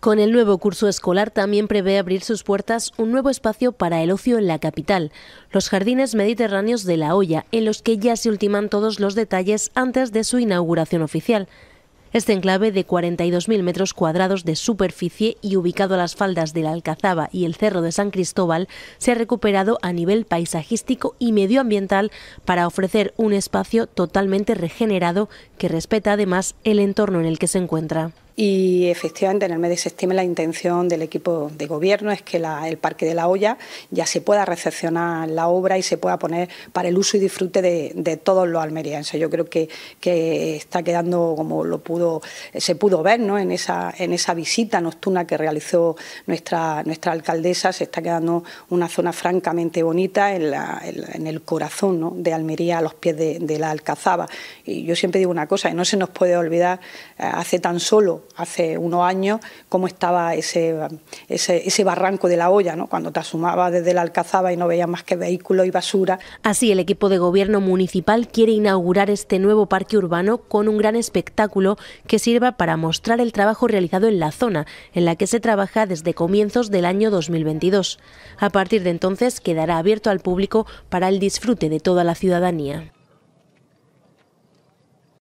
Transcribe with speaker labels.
Speaker 1: Con el nuevo curso escolar también prevé abrir sus puertas un nuevo espacio para el ocio en la capital, los Jardines Mediterráneos de La Hoya, en los que ya se ultiman todos los detalles antes de su inauguración oficial. Este enclave de 42.000 metros cuadrados de superficie y ubicado a las faldas de la Alcazaba y el Cerro de San Cristóbal se ha recuperado a nivel paisajístico y medioambiental para ofrecer un espacio totalmente regenerado que respeta además el entorno en el que se encuentra
Speaker 2: y efectivamente en el mes de septiembre la intención del equipo de gobierno es que el Parque de la Hoya... ya se pueda recepcionar la obra y se pueda poner para el uso y disfrute de, todos los almerienses. Yo creo que, que, está quedando como lo pudo, se pudo ver ¿no? en, esa, en esa visita nocturna que realizó nuestra, nuestra alcaldesa, se está quedando una zona francamente bonita en, la, el corazón ¿no? de Almería, a los pies de, la Alcazaba. Y yo siempre digo una cosa, y no se nos puede olvidar, eh, hace tan solo hace unos años cómo estaba ese, barranco de la olla, ¿no? cuando te asumabas desde la alcazaba y no veías más que vehículos y basura. Así, el equipo de gobierno municipal quiere
Speaker 1: inaugurar este nuevo parque urbano con un gran espectáculo que sirva para mostrar el trabajo realizado en la zona, en la que se trabaja desde comienzos del año 2022. A partir de entonces quedará abierto al público para el disfrute de toda la ciudadanía.